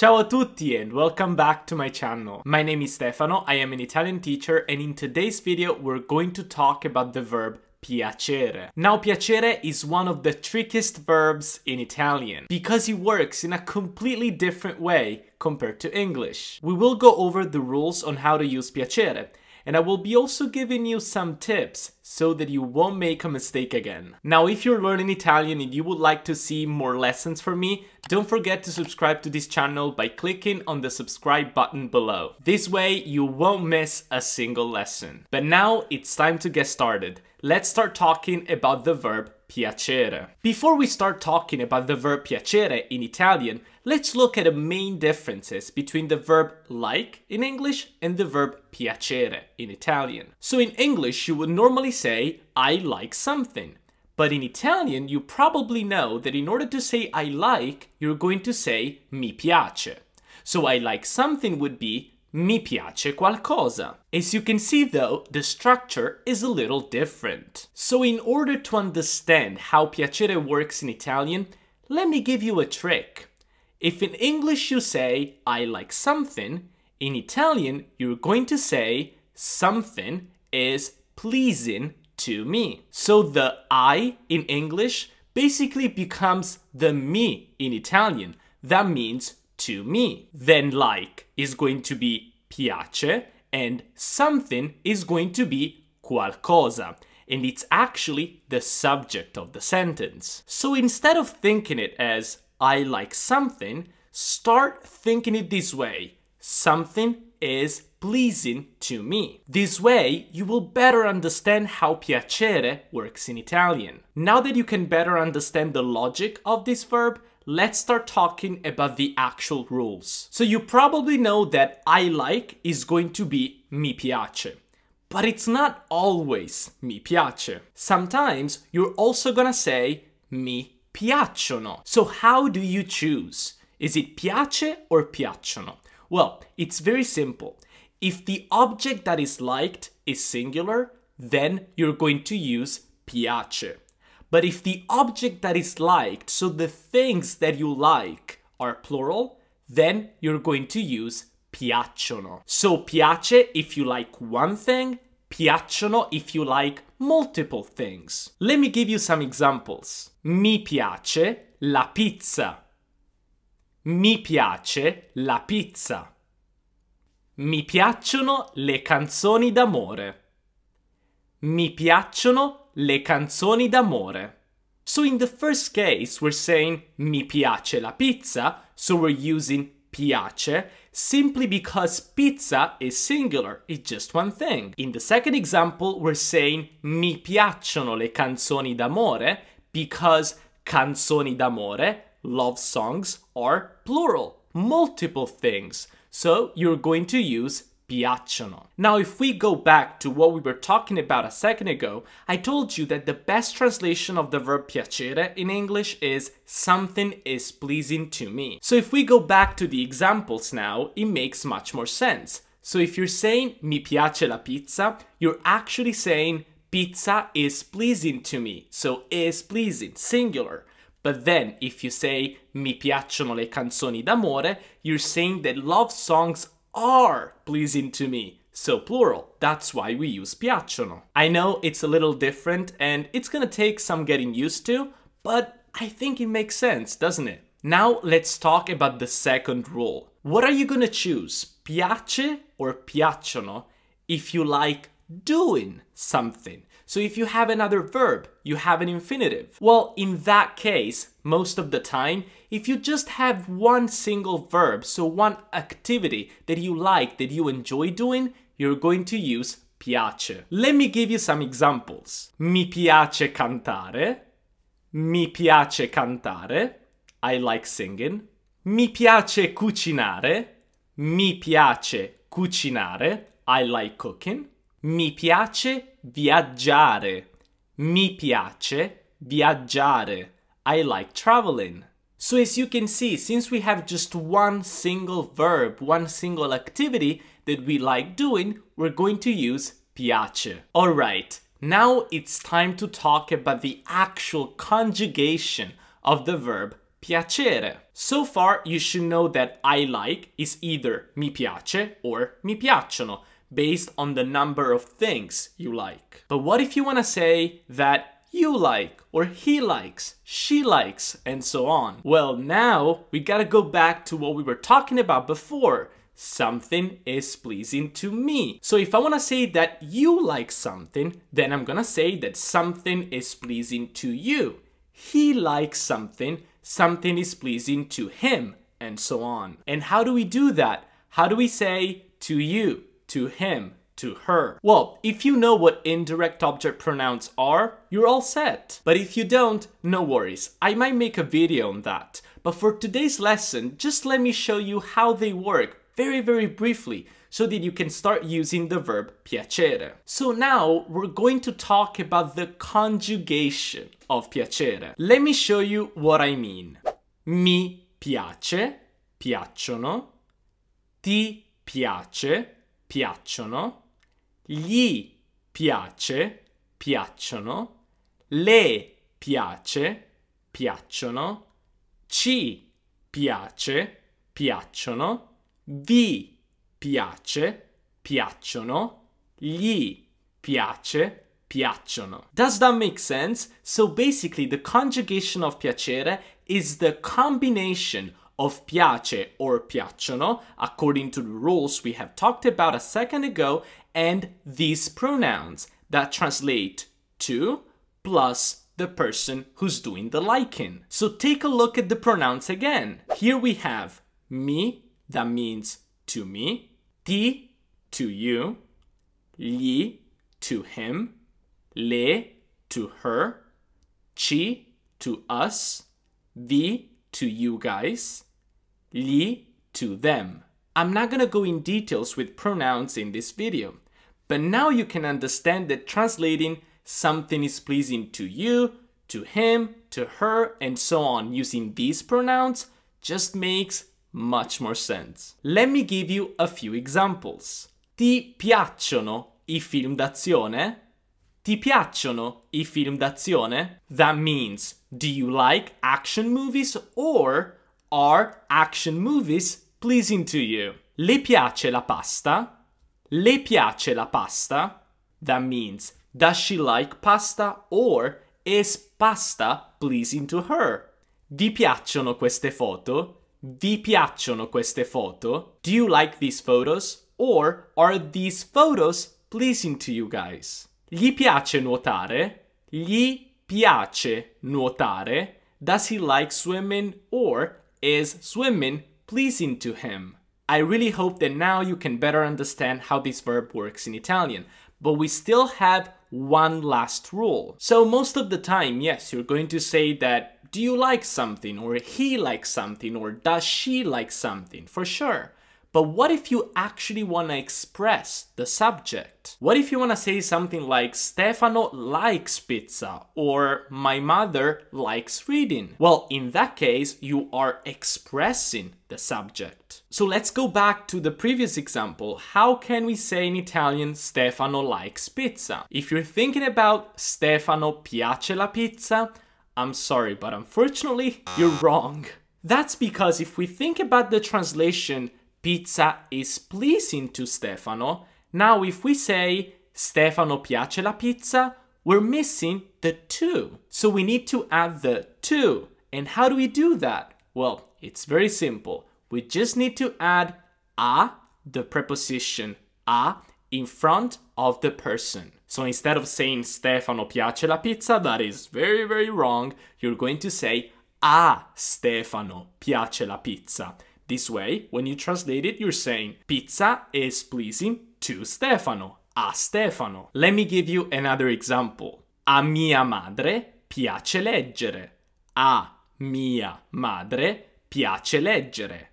Ciao a tutti and welcome back to my channel. My name is Stefano, I am an Italian teacher and in today's video we're going to talk about the verb piacere. Now piacere is one of the trickiest verbs in Italian because it works in a completely different way compared to English. We will go over the rules on how to use piacere and I will be also giving you some tips so that you won't make a mistake again. Now, if you're learning Italian and you would like to see more lessons from me, don't forget to subscribe to this channel by clicking on the subscribe button below. This way, you won't miss a single lesson. But now it's time to get started. Let's start talking about the verb piacere. Before we start talking about the verb piacere in Italian, let's look at the main differences between the verb like in English and the verb piacere in Italian. So in English, you would normally say, I like something. But in Italian, you probably know that in order to say I like, you're going to say mi piace. So I like something would be mi piace qualcosa. As you can see though, the structure is a little different. So in order to understand how piacere works in Italian, let me give you a trick. If in English you say I like something, in Italian you're going to say something is pleasing to me. So the I in English basically becomes the me in Italian. That means to me. Then like is going to be piace and something is going to be qualcosa and it's actually the subject of the sentence. So instead of thinking it as I like something, start thinking it this way. Something is pleasing to me. This way, you will better understand how piacere works in Italian. Now that you can better understand the logic of this verb, let's start talking about the actual rules. So you probably know that I like is going to be mi piace. But it's not always mi piace. Sometimes you're also gonna say mi piacciono. So how do you choose? Is it piace or piacciono? Well, it's very simple. If the object that is liked is singular, then you're going to use piace. But if the object that is liked, so the things that you like, are plural, then you're going to use piacciono. So piace if you like one thing, piacciono if you like multiple things. Let me give you some examples. Mi piace la pizza. Mi piace la pizza. Mi piacciono le canzoni d'amore. Mi piacciono le canzoni d'amore. So in the first case, we're saying mi piace la pizza, so we're using piace simply because pizza is singular, it's just one thing. In the second example, we're saying mi piacciono le canzoni d'amore because canzoni d'amore, love songs, are plural, multiple things. So you're going to use piacciono. Now, if we go back to what we were talking about a second ago, I told you that the best translation of the verb piacere in English is something is pleasing to me. So if we go back to the examples now, it makes much more sense. So if you're saying mi piace la pizza, you're actually saying pizza is pleasing to me. So is pleasing, singular. But then if you say mi piacciono le canzoni d'amore, you're saying that love songs are pleasing to me. So plural, that's why we use piacciono. I know it's a little different and it's gonna take some getting used to, but I think it makes sense, doesn't it? Now let's talk about the second rule. What are you gonna choose, piace or piacciono, if you like doing something? So if you have another verb, you have an infinitive. Well, in that case, most of the time, if you just have one single verb, so one activity that you like, that you enjoy doing, you're going to use piace. Let me give you some examples. Mi piace cantare. Mi piace cantare. I like singing. Mi piace cucinare. Mi piace cucinare. I like cooking. Mi piace viaggiare. Mi piace viaggiare. I like traveling. So as you can see, since we have just one single verb, one single activity that we like doing, we're going to use piace. Alright, now it's time to talk about the actual conjugation of the verb piacere. So far, you should know that I like is either mi piace or mi piacciono based on the number of things you like. But what if you wanna say that you like, or he likes, she likes, and so on. Well, now we gotta go back to what we were talking about before. Something is pleasing to me. So if I wanna say that you like something, then I'm gonna say that something is pleasing to you. He likes something, something is pleasing to him, and so on. And how do we do that? How do we say to you? to him, to her. Well, if you know what indirect object pronouns are, you're all set. But if you don't, no worries. I might make a video on that. But for today's lesson, just let me show you how they work very, very briefly so that you can start using the verb piacere. So now we're going to talk about the conjugation of piacere. Let me show you what I mean. Mi piace, piacciono. Ti piace, piacciono, gli piace, piacciono, le piace, piacciono, ci piace, piacciono, vi piace, piacciono, gli piace, piacciono. Does that make sense? So basically the conjugation of piacere is the combination of piace or piacciono according to the rules we have talked about a second ago and these pronouns that translate to plus the person who's doing the liking. So take a look at the pronouns again. Here we have mi, that means to me, ti, to you, li, to him, le, to her, ci, to us, vi, to you guys, li to them. I'm not gonna go in details with pronouns in this video, but now you can understand that translating something is pleasing to you, to him, to her, and so on using these pronouns just makes much more sense. Let me give you a few examples. Ti piacciono i film d'azione? Ti piacciono i film d'azione? That means, do you like action movies or are action movies pleasing to you? Le piace la pasta? Le piace la pasta? That means, does she like pasta or is pasta pleasing to her? Vi piacciono queste foto? Vi piacciono queste foto? Do you like these photos? Or are these photos pleasing to you guys? Gli piace nuotare? Gli piace nuotare? Does he like swimming or is swimming pleasing to him. I really hope that now you can better understand how this verb works in Italian, but we still have one last rule. So most of the time, yes, you're going to say that do you like something, or he likes something, or does she like something, for sure. But what if you actually want to express the subject? What if you want to say something like Stefano likes pizza or my mother likes reading? Well, in that case, you are expressing the subject. So let's go back to the previous example. How can we say in Italian Stefano likes pizza? If you're thinking about Stefano piace la pizza, I'm sorry, but unfortunately, you're wrong. That's because if we think about the translation Pizza is pleasing to Stefano. Now if we say Stefano piace la pizza, we're missing the to. So we need to add the to. And how do we do that? Well, it's very simple. We just need to add a, the preposition a, in front of the person. So instead of saying Stefano piace la pizza, that is very, very wrong. You're going to say a ah, Stefano piace la pizza. This way, when you translate it, you're saying pizza is pleasing to Stefano, a Stefano. Let me give you another example. A mia madre piace leggere. A mia madre piace leggere.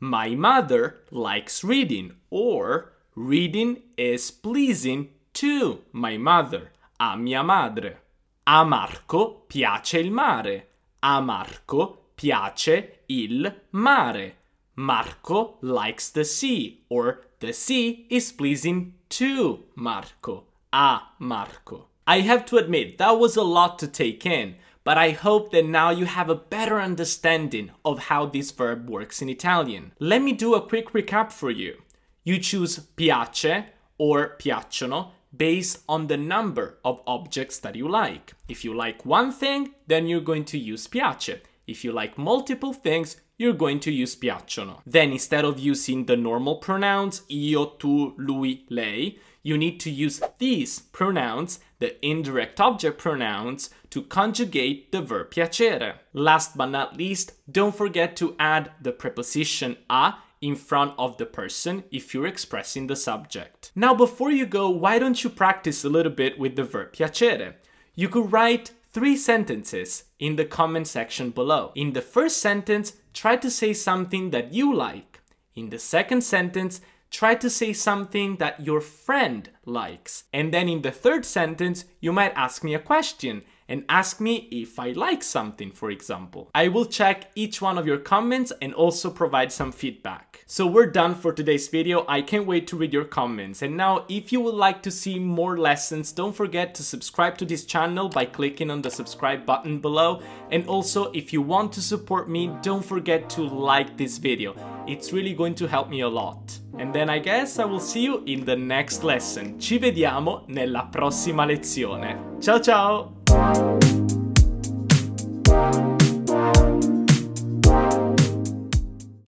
My mother likes reading or reading is pleasing to my mother, a mia madre. A Marco piace il mare. A Marco piace il mare. Marco likes the sea, or the sea is pleasing to Marco, a ah, Marco. I have to admit, that was a lot to take in, but I hope that now you have a better understanding of how this verb works in Italian. Let me do a quick recap for you. You choose piace or piacciono based on the number of objects that you like. If you like one thing, then you're going to use piace. If you like multiple things, you're going to use piacciono. Then instead of using the normal pronouns io, tu, lui, lei, you need to use these pronouns, the indirect object pronouns, to conjugate the verb piacere. Last but not least, don't forget to add the preposition a in front of the person if you're expressing the subject. Now before you go, why don't you practice a little bit with the verb piacere? You could write three sentences in the comment section below. In the first sentence, try to say something that you like. In the second sentence, try to say something that your friend likes. And then in the third sentence, you might ask me a question and ask me if I like something, for example. I will check each one of your comments and also provide some feedback. So we're done for today's video, I can't wait to read your comments. And now, if you would like to see more lessons, don't forget to subscribe to this channel by clicking on the subscribe button below. And also, if you want to support me, don't forget to like this video. It's really going to help me a lot. And then I guess I will see you in the next lesson. Ci vediamo nella prossima lezione. Ciao ciao!